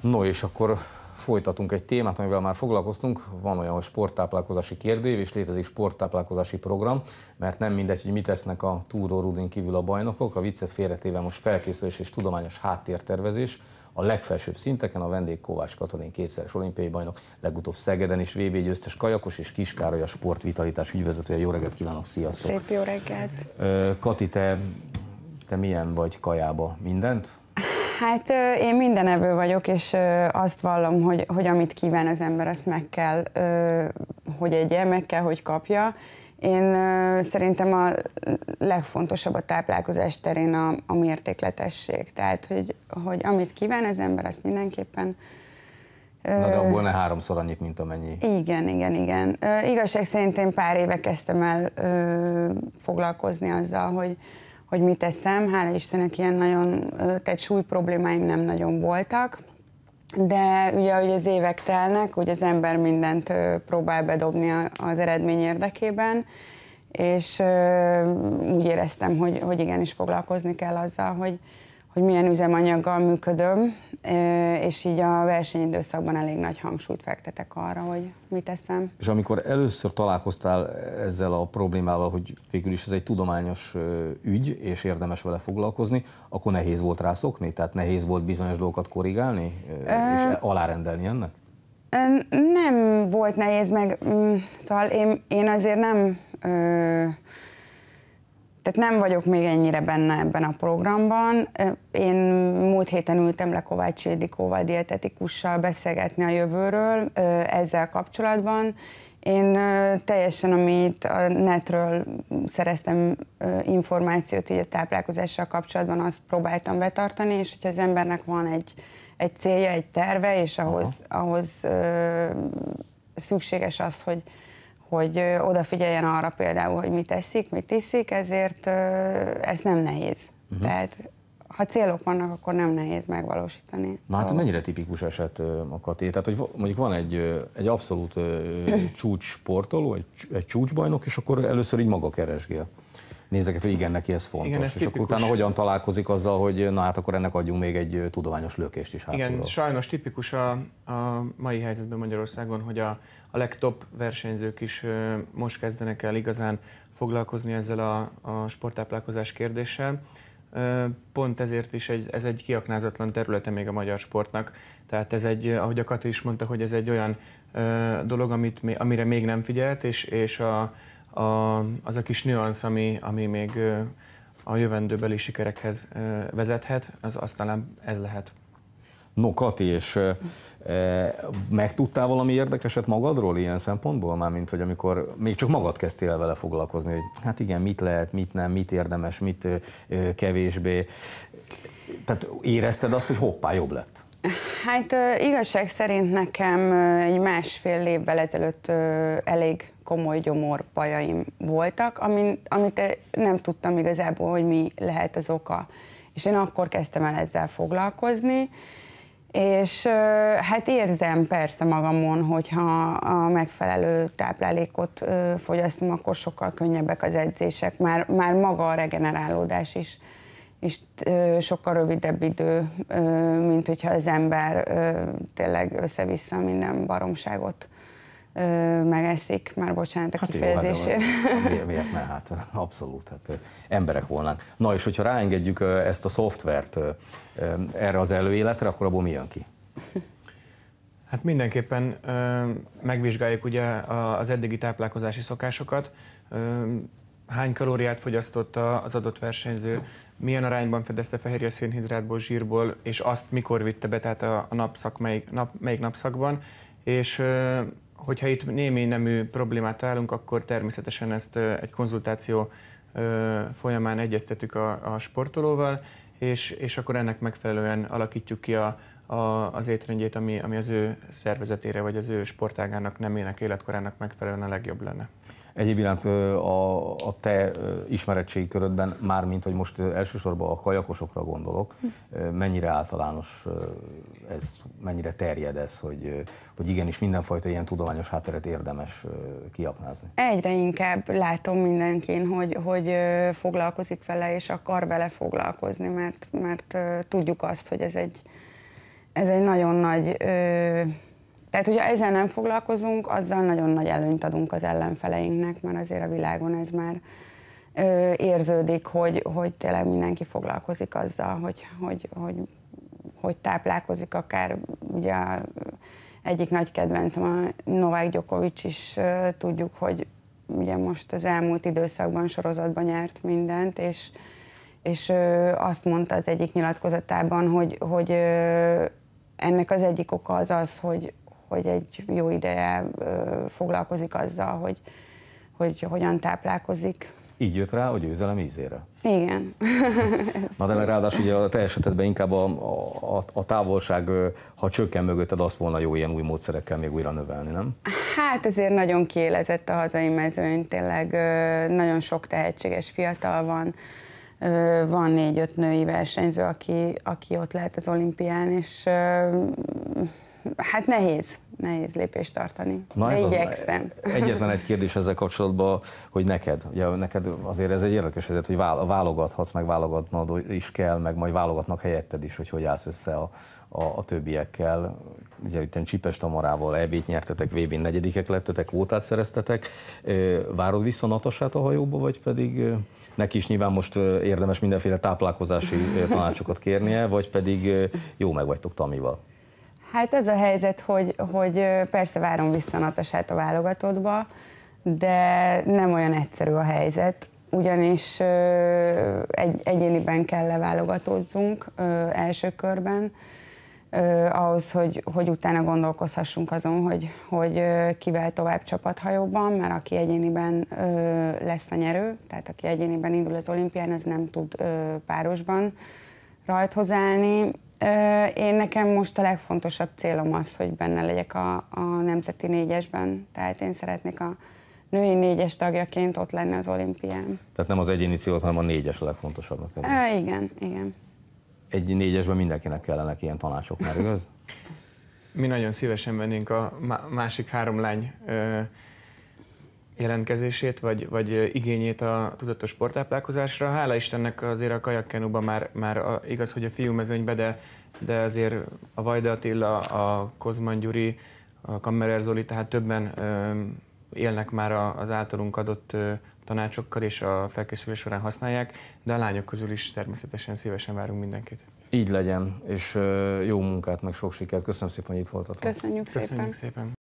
No és akkor folytatunk egy témát, amivel már foglalkoztunk. Van olyan, hogy sporttáplálkozási kérdőív, és létezik sporttáplálkozási program, mert nem mindegy, hogy mit tesznek a túró rudin kívül a bajnokok. A viccet félretéve most felkészülés és tudományos háttértervezés a legfelsőbb szinteken a vendég Kovács Katalin kétszeres olimpiai bajnok, legutóbb Szegeden is VB győztes kajakos és Kiskároly a sportvitalitás ügyvezetője. Jó reggelt kívánok, sziasztok! Szép jó reggelt! Kati, te, te milyen vagy kajába? Mindent? Hát én minden evő vagyok, és azt vallom, hogy, hogy amit kíván az ember, azt meg kell, hogy egye, meg kell, hogy kapja. Én szerintem a legfontosabb a táplálkozás terén a, a mértékletesség. Tehát, hogy, hogy amit kíván az ember, azt mindenképpen Na de abból ne háromszor annyit, mint amennyi. Igen, igen, igen. Igazság szerint én pár éve kezdtem el foglalkozni azzal, hogy, hogy mit eszem. Hála Istennek ilyen nagyon, tehát súly problémáim nem nagyon voltak, de ugye, ahogy az évek telnek, hogy az ember mindent próbál bedobni az eredmény érdekében, és úgy éreztem, hogy, hogy igenis foglalkozni kell azzal, hogy, hogy milyen üzemanyaggal működöm, és így a versenyidőszakban elég nagy hangsúlyt fektetek arra, hogy mit teszem. És amikor először találkoztál ezzel a problémával, hogy végül is ez egy tudományos ügy, és érdemes vele foglalkozni, akkor nehéz volt rászokni? Tehát nehéz volt bizonyos dolgokat korrigálni, és alárendelni ennek? Nem volt nehéz, meg mm, szóval én, én azért nem tehát nem vagyok még ennyire benne ebben a programban. Én múlt héten ültem le Kovács Édikóval, dietetikussal beszélgetni a jövőről ezzel kapcsolatban. Én teljesen, amit a netről szereztem információt így a táplálkozással kapcsolatban, azt próbáltam betartani, és hogyha az embernek van egy, egy célja, egy terve, és ahhoz, ahhoz ö, szükséges az, hogy hogy odafigyeljen arra például, hogy mit eszik, mit iszik, ezért ez nem nehéz. Uh-huh. Tehát ha célok vannak, akkor nem nehéz megvalósítani. Na hát mennyire tipikus eset a Kati? Tehát, hogy mondjuk van egy, egy abszolút csúcs sportoló, egy, egy csúcsbajnok, és akkor először így maga keresgél nézeket, hogy igen, neki ez fontos. Igen, ez és tipikus. akkor utána hogyan találkozik azzal, hogy na hát akkor ennek adjunk még egy tudományos lökést is hátulról. Igen, sajnos tipikus a, a mai helyzetben Magyarországon, hogy a, a legtop versenyzők is most kezdenek el igazán foglalkozni ezzel a, a sporttáplálkozás kérdéssel. Pont ezért is egy, ez egy kiaknázatlan területe még a magyar sportnak. Tehát ez egy, ahogy a Kati is mondta, hogy ez egy olyan dolog, amit, amire még nem figyelt, és, és a, a, az a kis nüansz, ami, ami még a jövendőbeli sikerekhez vezethet, az aztán ez lehet. No, Kati, és e, megtudtál valami érdekeset magadról ilyen szempontból? Már mint, hogy amikor még csak magad kezdtél el vele foglalkozni, hogy hát igen, mit lehet, mit nem, mit érdemes, mit e, kevésbé. Tehát érezted azt, hogy hoppá, jobb lett? Hát igazság szerint nekem egy másfél évvel ezelőtt elég komoly gyomorbajaim voltak, amit, amit nem tudtam igazából, hogy mi lehet az oka. És én akkor kezdtem el ezzel foglalkozni, és hát érzem persze magamon, hogyha a megfelelő táplálékot fogyasztom, akkor sokkal könnyebbek az edzések, már, már maga a regenerálódás is és sokkal rövidebb idő, mint hogyha az ember tényleg össze-vissza minden baromságot megeszik, már bocsánat a hát kifejezésért. Jó, hát, miért ne? Hát abszolút, hát emberek volnánk. Na és hogyha ráengedjük ezt a szoftvert erre az előéletre, akkor abból mi jön ki? Hát mindenképpen megvizsgáljuk ugye az eddigi táplálkozási szokásokat, hány kalóriát fogyasztott az adott versenyző, milyen arányban fedezte fehérje szénhidrátból, zsírból, és azt mikor vitte be, tehát a, a napszak melyik, nap, melyik napszakban, és hogyha itt némi nemű problémát találunk, akkor természetesen ezt egy konzultáció folyamán egyeztetük a, a sportolóval, és, és akkor ennek megfelelően alakítjuk ki a, a, az étrendjét, ami, ami az ő szervezetére vagy az ő sportágának, nemének, életkorának megfelelően a legjobb lenne. Egyéb iránt a, a te ismeretségi körödben, mármint, hogy most elsősorban a kajakosokra gondolok, hm. mennyire általános ez, mennyire terjed ez, hogy, hogy igenis mindenfajta ilyen tudományos hátteret érdemes kiaknázni? Egyre inkább látom mindenkin, hogy, hogy foglalkozik vele, és akar vele foglalkozni, mert, mert tudjuk azt, hogy ez egy, ez egy nagyon nagy tehát, hogyha ezzel nem foglalkozunk, azzal nagyon nagy előnyt adunk az ellenfeleinknek, mert azért a világon ez már ö, érződik, hogy, hogy tényleg mindenki foglalkozik azzal, hogy, hogy, hogy, hogy táplálkozik, akár ugye egyik nagy kedvencem a Novák Gyokovics is ö, tudjuk, hogy ugye most az elmúlt időszakban sorozatban nyert mindent, és, és ö, azt mondta az egyik nyilatkozatában, hogy, hogy ö, ennek az egyik oka az az, hogy, hogy egy jó ideje foglalkozik azzal, hogy, hogy hogyan táplálkozik. Így jött rá a győzelem ízére. Igen. Na de meg ráadásul ugye a te esetedben inkább a, a, a távolság, ha csökken mögötted, azt volna jó ilyen új módszerekkel még újra növelni, nem? Hát ezért nagyon kiélezett a hazai mezőny, tényleg nagyon sok tehetséges fiatal van, van négy-öt női versenyző, aki, aki ott lehet az olimpián, és Hát nehéz, nehéz lépést tartani, Na de igyekszem. Az, e, egyetlen egy kérdés ezzel kapcsolatban, hogy neked, ugye neked azért ez egy érdekes helyzet, hogy válogathatsz, meg válogatnod is kell, meg majd válogatnak helyetted is, hogy hogy állsz össze a, a, a többiekkel. Ugye itt Csipes Tamarával ebét nyertetek, vb negyedikek lettetek, kvótát szereztetek. E, várod vissza Natasát a hajóba, vagy pedig e, neki is nyilván most érdemes mindenféle táplálkozási tanácsokat kérnie, vagy pedig jó meg vagytok Tamival? Hát ez a helyzet, hogy, hogy persze várom vissza Natasát a válogatottba, de nem olyan egyszerű a helyzet, ugyanis egy, egyéniben kell leválogatódzunk első körben, ahhoz, hogy, hogy utána gondolkozhassunk azon, hogy, hogy kivel tovább csapathajóban, mert aki egyéniben lesz a nyerő, tehát aki egyéniben indul az olimpián, az nem tud párosban rajthoz állni, én nekem most a legfontosabb célom az, hogy benne legyek a, a Nemzeti Négyesben, tehát én szeretnék a női négyes tagjaként ott lenni az olimpián. Tehát nem az egyéni cél, hanem a négyes a legfontosabb E, igen, igen. Egy négyesben mindenkinek kellene ilyen tanácsok, már igaz? Mi nagyon szívesen vennénk a másik három lány jelentkezését, vagy, vagy igényét a tudatos sportáplálkozásra. Hála Istennek azért a kajakkenúban már, már a, igaz, hogy a mezőnybe, de, de azért a Vajda Attila, a Kozman Gyuri, a Kammerer Zoli, tehát többen ö, élnek már az általunk adott ö, tanácsokkal, és a felkészülés során használják, de a lányok közül is természetesen szívesen várunk mindenkit. Így legyen, és jó munkát, meg sok sikert. Köszönöm szépen, hogy itt voltatok. Köszönjük, Köszönjük szépen. szépen.